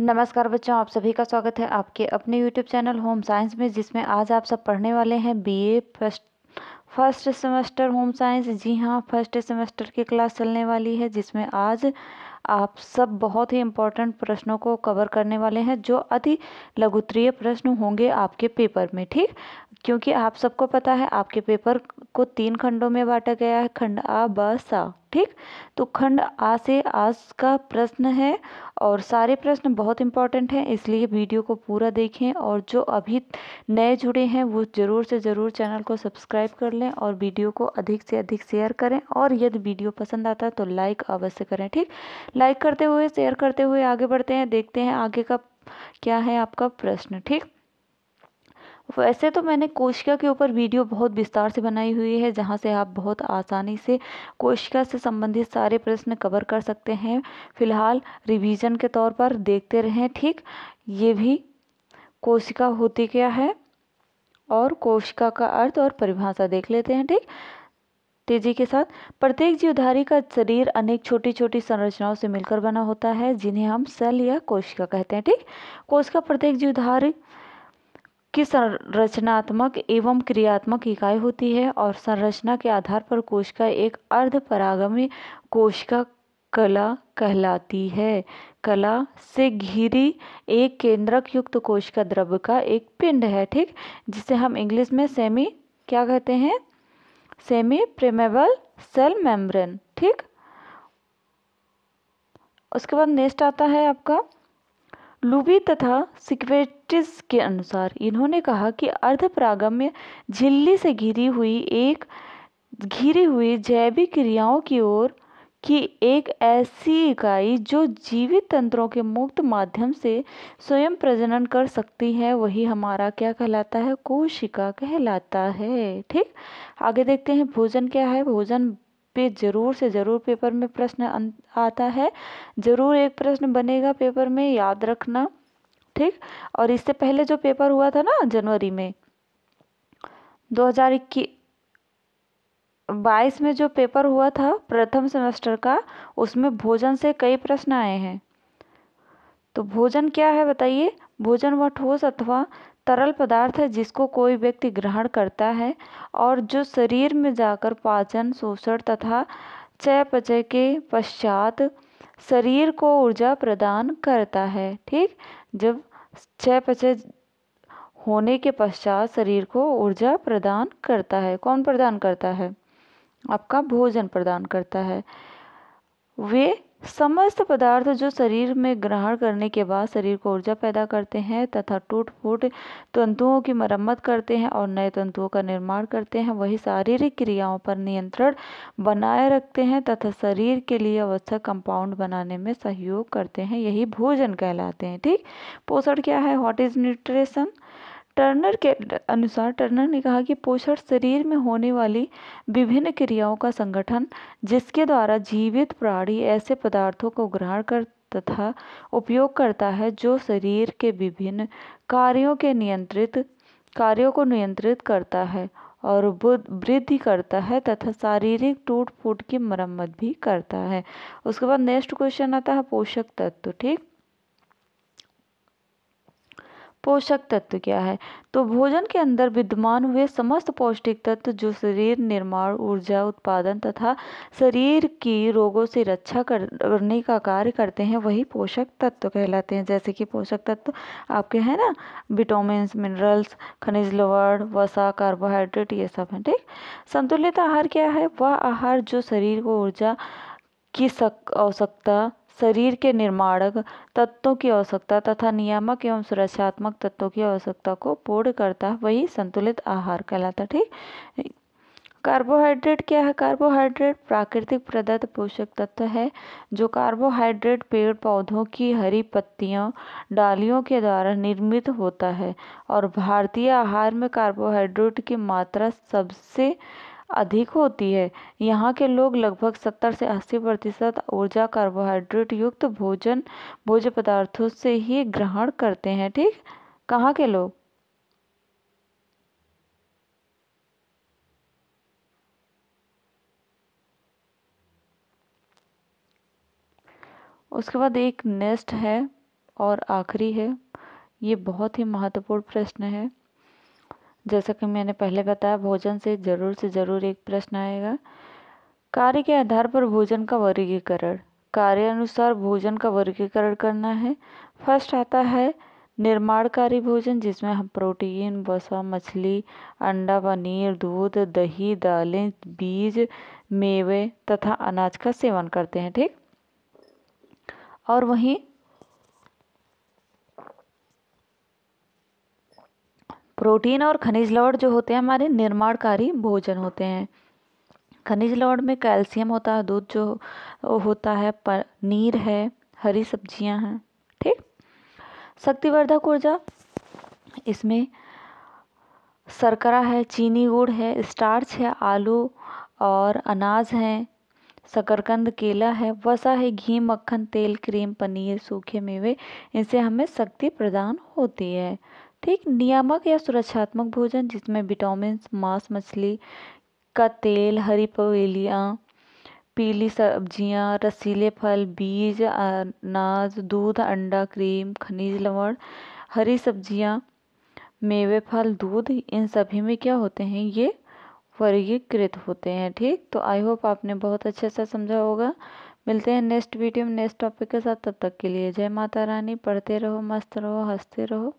नमस्कार बच्चों आप सभी का स्वागत है आपके अपने YouTube चैनल होम साइंस में जिसमें आज आप सब पढ़ने वाले हैं BA first first semester home science जी हाँ फर्स्ट सेमेस्टर की क्लास चलने वाली है जिसमें आज आप सब बहुत ही इम्पोर्टेंट प्रश्नों को कवर करने वाले हैं जो अति लघुत्रीय प्रश्न होंगे आपके पेपर में ठीक क्योंकि आप सबको पता है आपके पेपर को तीन खंडों में बांटा गया है खंड आ ब सा ठीक तो खंड आ से आज का प्रश्न है और सारे प्रश्न बहुत इंपॉर्टेंट हैं इसलिए वीडियो को पूरा देखें और जो अभी नए जुड़े हैं वो ज़रूर से ज़रूर चैनल को सब्सक्राइब कर लें और वीडियो को अधिक से अधिक शेयर करें और यदि वीडियो पसंद आता है तो लाइक अवश्य करें ठीक लाइक करते हुए शेयर करते हुए आगे बढ़ते हैं देखते हैं आगे का क्या है आपका प्रश्न ठीक वैसे तो मैंने कोशिका के ऊपर वीडियो बहुत विस्तार से बनाई हुई है जहाँ से आप बहुत आसानी से कोशिका से संबंधित सारे प्रश्न कवर कर सकते हैं फिलहाल रिवीजन के तौर पर देखते रहें ठीक ये भी कोशिका होती क्या है और कोशिका का अर्थ और परिभाषा देख लेते हैं ठीक तेजी के साथ प्रत्येक जीवधारी का शरीर अनेक छोटी छोटी संरचनाओं से मिलकर बना होता है जिन्हें हम सेल या कोशिका कहते हैं ठीक कोशिका प्रत्येक जीवधारी की संरचनात्मक एवं क्रियात्मक इकाई होती है और संरचना के आधार पर कोशिका एक अर्ध परागमी कोशिका कला कहलाती है कला से घिरी एक केंद्रक युक्त कोशिका द्रव्य का एक पिंड है ठीक जिसे हम इंग्लिश में सेमी क्या कहते हैं सेमी प्रेमेबल सेल मेम्ब्रेन ठीक उसके बाद नेक्स्ट आता है आपका लुबी तथा सिक्वेटिस के अनुसार इन्होंने कहा कि अर्धप्रागम्य झिल्ली से घिरी हुई एक घिरी हुई जैविक क्रियाओं की ओर की एक ऐसी इकाई जो जीवित तंत्रों के मुक्त माध्यम से स्वयं प्रजनन कर सकती है वही हमारा क्या कहलाता है कोशिका कहलाता है ठीक आगे देखते हैं भोजन क्या है भोजन पे ज़रूर से ज़रूर पेपर में प्रश्न अं-, आता है ज़रूर एक प्रश्न बनेगा पेपर में याद रखना ठीक और इससे पहले जो पेपर हुआ था ना जनवरी में दो हज़ार इक्की बाईस में जो पेपर हुआ था प्रथम सेमेस्टर का उसमें भोजन से कई प्रश्न आए हैं तो भोजन क्या है बताइए भोजन व ठोस अथवा तरल पदार्थ है जिसको कोई व्यक्ति ग्रहण करता है और जो शरीर में जाकर पाचन शोषण तथा पचय के पश्चात शरीर को ऊर्जा प्रदान करता है ठीक जब पचय होने के पश्चात शरीर को ऊर्जा प्रदान करता है कौन प्रदान करता है आपका भोजन प्रदान करता है वे समस्त पदार्थ जो शरीर में ग्रहण करने के बाद शरीर को ऊर्जा पैदा करते हैं तथा टूट फूट तंतुओं की मरम्मत करते हैं और नए तंतुओं का निर्माण करते हैं वही शारीरिक क्रियाओं पर नियंत्रण बनाए रखते हैं तथा शरीर के लिए आवश्यक कंपाउंड बनाने में सहयोग करते हैं यही भोजन कहलाते हैं ठीक पोषण क्या है व्हाट इज न्यूट्रिशन टर्नर के अनुसार टर्नर ने कहा कि पोषण शरीर में होने वाली विभिन्न क्रियाओं का संगठन जिसके द्वारा जीवित प्राणी ऐसे पदार्थों को ग्रहण कर तथा उपयोग करता है जो शरीर के विभिन्न कार्यों के नियंत्रित कार्यों को नियंत्रित करता है और वृद्धि करता है तथा शारीरिक टूट फूट की मरम्मत भी करता है उसके बाद नेक्स्ट क्वेश्चन आता है पोषक तत्व ठीक पोषक तत्व क्या है तो भोजन के अंदर विद्यमान हुए समस्त पौष्टिक तत्व जो शरीर निर्माण ऊर्जा उत्पादन तथा शरीर की रोगों से रक्षा करने का कार्य करते हैं वही पोषक तत्व कहलाते हैं जैसे कि पोषक तत्व आपके हैं ना विटामिन मिनरल्स खनिज लवण वसा कार्बोहाइड्रेट ये सब हैं ठीक संतुलित आहार क्या है वह आहार जो शरीर को ऊर्जा की सक आवश्यकता शरीर के निर्माणक तत्वों की आवश्यकता तथा नियामक एवं सुरक्षात्मक तत्वों की आवश्यकता को पूर्ण करता है वही संतुलित आहार कहलाता ठीक कार्बोहाइड्रेट क्या है कार्बोहाइड्रेट प्राकृतिक प्रदत्त पोषक तत्व है जो कार्बोहाइड्रेट पेड़ पौधों की हरी पत्तियों डालियों के द्वारा निर्मित होता है और भारतीय आहार में कार्बोहाइड्रेट की मात्रा सबसे अधिक होती है यहाँ के लोग लगभग सत्तर से अस्सी प्रतिशत ऊर्जा कार्बोहाइड्रेट युक्त भोजन भोज्य पदार्थों से ही ग्रहण करते हैं ठीक कहाँ के लोग उसके बाद एक नेक्स्ट है और आखिरी है ये बहुत ही महत्वपूर्ण प्रश्न है जैसा कि मैंने पहले बताया भोजन से जरूर से जरूर एक प्रश्न आएगा कार्य के आधार पर भोजन का वर्गीकरण कार्य अनुसार भोजन का वर्गीकरण करना है फर्स्ट आता है निर्माणकारी भोजन जिसमें हम प्रोटीन वसा मछली अंडा पनीर दूध दही दालें बीज मेवे तथा अनाज का सेवन करते हैं ठीक और वहीं प्रोटीन और खनिज लवण जो होते हैं हमारे निर्माणकारी भोजन होते हैं खनिज लवण में कैल्शियम होता है दूध जो होता है पनीर है हरी सब्जियां हैं ठीक शक्तिवर्धक ऊर्जा इसमें शर्करा है चीनी गुड़ है स्टार्च है आलू और अनाज है शकरकंद केला है वसा है घी मक्खन तेल क्रीम पनीर सूखे मेवे इनसे हमें शक्ति प्रदान होती है ठीक नियामक या सुरक्षात्मक भोजन जिसमें विटामिन मांस मछली का तेल हरी पवेलियाँ पीली सब्जियाँ रसीले फल बीज अनाज दूध अंडा क्रीम खनिज लवण हरी सब्जियाँ मेवे फल दूध इन सभी में क्या होते हैं ये वर्गीकृत होते हैं ठीक तो आई होप आपने बहुत अच्छे से समझा होगा मिलते हैं नेक्स्ट वीडियो में नेक्स्ट टॉपिक के साथ तब तक के लिए जय माता रानी पढ़ते रहो मस्त रहो हंसते रहो